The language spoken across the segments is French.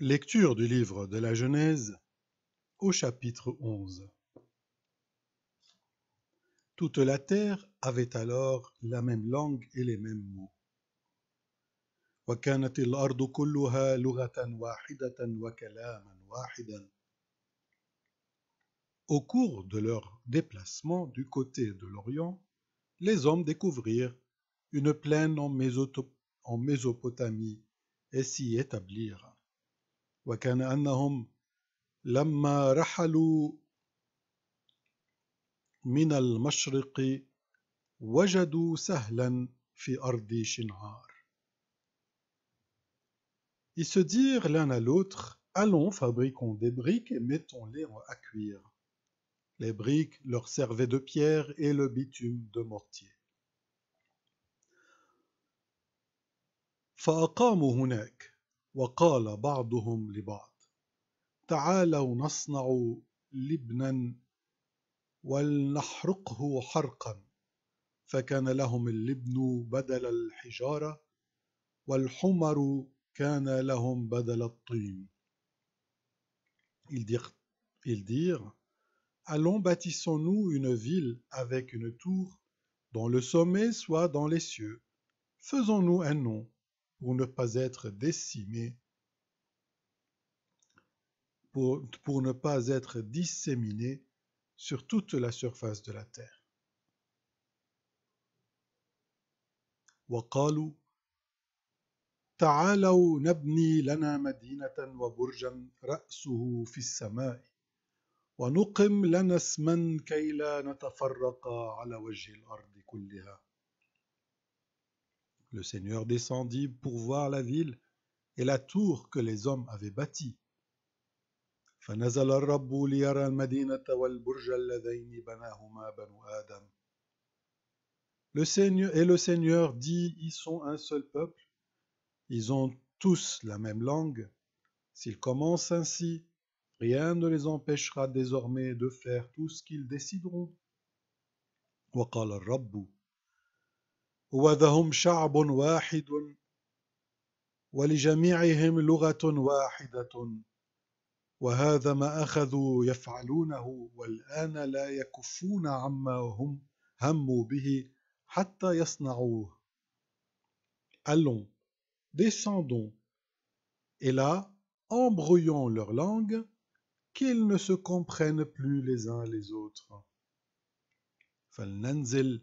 Lecture du livre de la Genèse au chapitre 11 Toute la terre avait alors la même langue et les mêmes mots. Au cours de leur déplacement du côté de l'Orient, les hommes découvrirent une plaine en, Mésopotamie et s'y établirent وكان Ils se dirent l'un à l'autre, allons, fabriquons des briques et mettons-les à cuire. Les briques leur servaient de pierre et le bitume de mortier. فأقاموا هناك وقال بعضهم لبعض تعالوا نصنع لبنا ولنحرقه حرقا فكان لهم اللبن بدل الحجاره والحمر كان لهم بدل الطين ils dirent, Allons bâtissons-nous une ville avec une tour dont le sommet soit dans les cieux. Faisons-nous un nom, pour ne pas être décimé, pour, pour ne pas être disséminé sur toute la surface de la terre. وقالوا تعالوا نبني لنا مدينة وبرجا رأسه في السماء ونقم لنا اسما كي لا نتفرق على وجه الأرض كلها le Seigneur descendit pour voir la ville et la tour que les hommes avaient bâtie. Le Seigneur et le Seigneur dit ils sont un seul peuple, ils ont tous la même langue. S'ils commencent ainsi, rien ne les empêchera désormais de faire tout ce qu'ils décideront. وقال الرب هم شعب واحد ولجميعهم لغة واحدة وهذا ما أخذوا يفعلونه والآن لا يكفون عما هم هموا به حتى يصنعوه Allons, descendons, et là, embrouillons leur langue, qu'ils ne se comprennent plus les uns les autres. فلننزل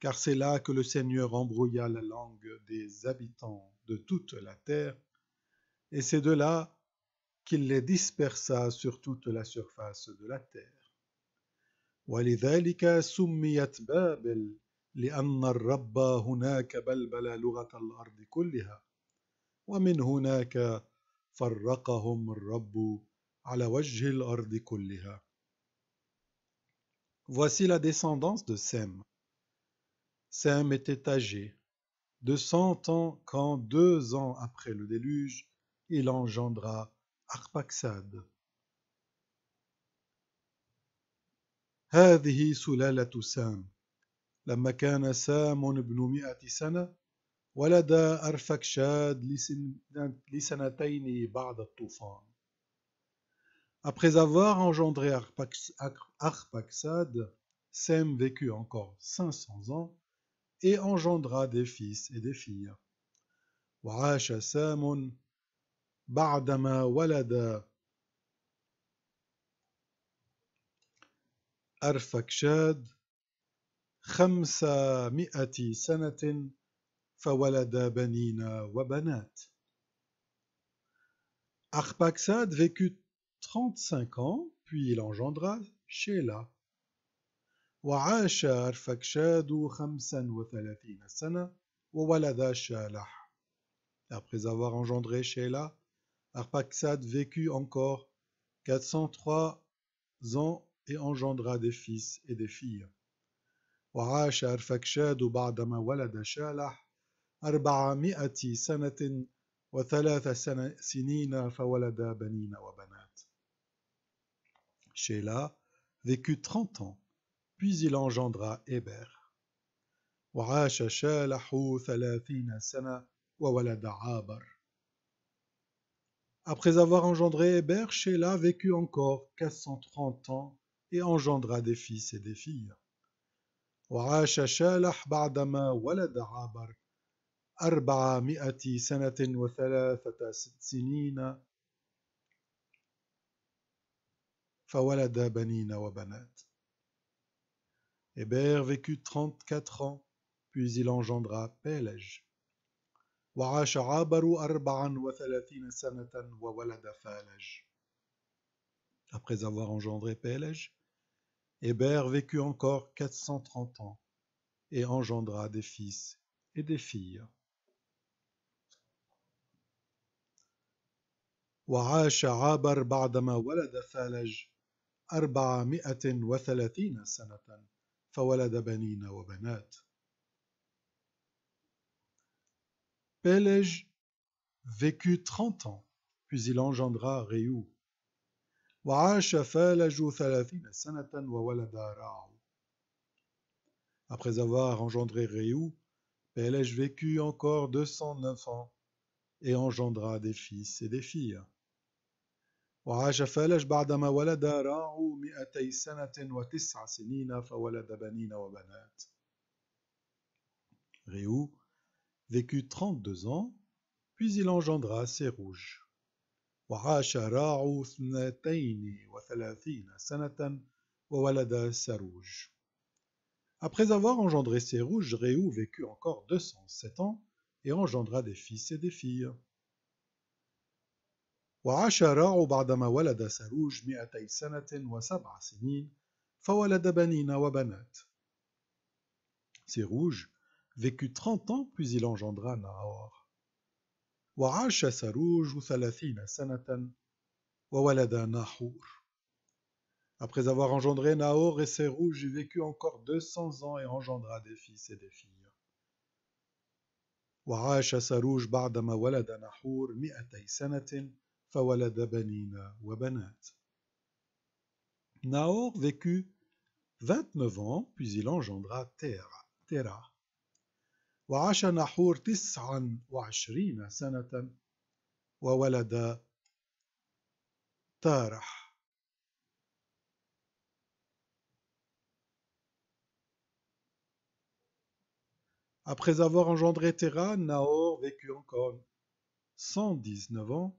car c'est là que le Seigneur embrouilla la langue des habitants de toute la terre, et c'est de là qu'il les dispersa sur toute la surface de la terre. Voici la descendance de Sem, Sem était âgé de cent ans quand, deux ans après le déluge, il engendra Arpaxad. Après avoir engendré Arpaxad, Sem vécut encore 500 ans et engendra des fils et des filles. وعاش سام بعدما ولد أرفكشاد خمسمائة سنة فولد بنين وبنات Arpaxad vécut 35 ans, puis il engendra Sheila. وعاش أرفكشاد خمسا وثلاثين سنة وولد شالح. Après avoir engendré Sheila, Arpaxad vécut encore 403 ans et engendra des fils et des filles. وعاش أرفكشاد بعدما ولد شالح أربعمائة سنة وثلاث سنين فولد بنين وبنات. Sheila vécut 30 ans puis il engendra Héber. Après avoir engendré Héber, Sheila vécut encore 430 ans et engendra des fils et des filles. Héber vécut trente-quatre ans, puis il engendra Pélège. وعاش عابر أربعا وثلاثين سنة وولد فالج. Après avoir engendré Pélège, Héber vécut encore 430 ans et engendra des fils et des filles. وعاش عابر بعدما ولد ثالج أربعمائة وثلاثين سنة فولد vécu vécut trente ans, puis il engendra Réou. Après avoir engendré Réou, pelège vécut encore deux cent neuf ans et engendra des fils et des filles. وعاش vécut 32 ans, puis il engendra ses rouges. Après avoir engendré ses rouges, Réou vécut encore 207 ans et engendra des fils et des filles. وعاش راع بعدما ولد سروج مئتي سنة وسبع سنين فولد بنين وبنات سروج، vécut trente ans puis il engendra Nahor. وعاش سروج ثلاثين سنة وولد ناحور Après avoir engendré Nahor et Sérouge, il vécut encore deux cents ans et engendra des fils et des filles. وعاش سروج بعدما ولد ناحور مئتي سنة Naor بنين وبنات. Naor vécut 29 ans, puis il engendra Terah. وعاش نحور سنة وولد Après avoir engendré Terah, Naor vécut encore 119 ans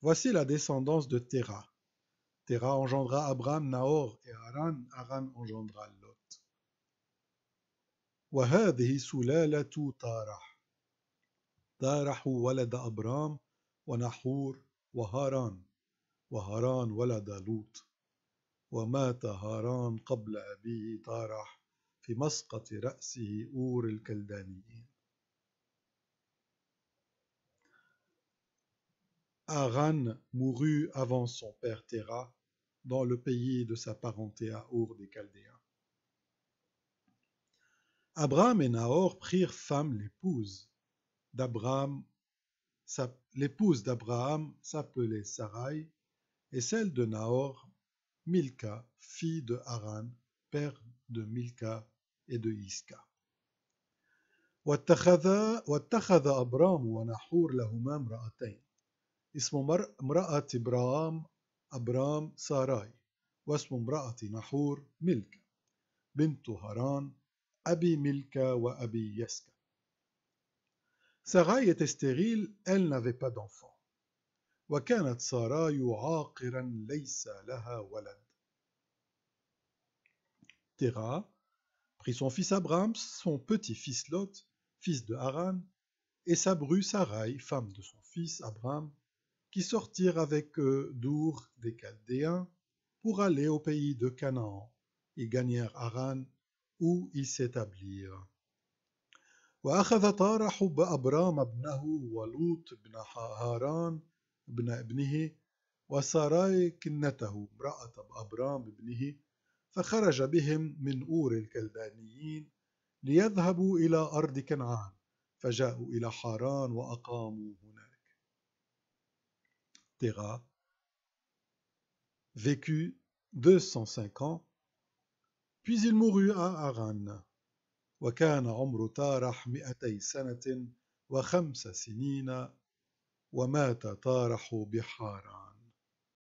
Voici la descendance de Terah. Terah engendra Abraham, Nahor et Aran. Aran engendra Lot. وهذه سلالة طارح طارح ولد أبرام ونحور وهاران وهاران ولد لوط ومات هاران قبل أبيه طارح في مسقط رأسه أور الكلدانيين Aran mourut avant son père Terah dans le pays de sa parenté à Ur des Chaldéens. Abraham et Nahor prirent femme l'épouse d'Abraham. L'épouse d'Abraham s'appelait Sarai, et celle de Nahor, Milka, fille de Haran, père de Milka et de Iska. واتخذ ونحور il est nommé femme d'Abraham, Abram Sarai. Et le nom de sa femme Nahor Milka. Fille d'Haran, abie Milka et Abi Yeska. Sarai était stérile, elle n'avait pas d'enfant. Et Saraï était stérile, n'ayant pas d'enfant. Terah prit son fils Abraham, son petit-fils Lot, fils d'Haran, et sa bru Sarai, femme de son fils Abraham. qui sortirent avec eux d'Our des Chaldéens pour aller au pays de Canaan. Ils gagnèrent Aran, où ils s'établirent. وأخذ طار حب أبرام ابنه ولوط بن هاران ابن ابنه وساراي كنته امرأة أبرام ابنه فخرج بهم من أور الكلدانيين ليذهبوا إلى أرض كنعان فجاءوا إلى حاران وأقاموا Terra, vécut deux cent cinq ans, puis il mourut à Aran, وكان عمر طارح مئتي سنة وخمس سنين ومات طارح بحاران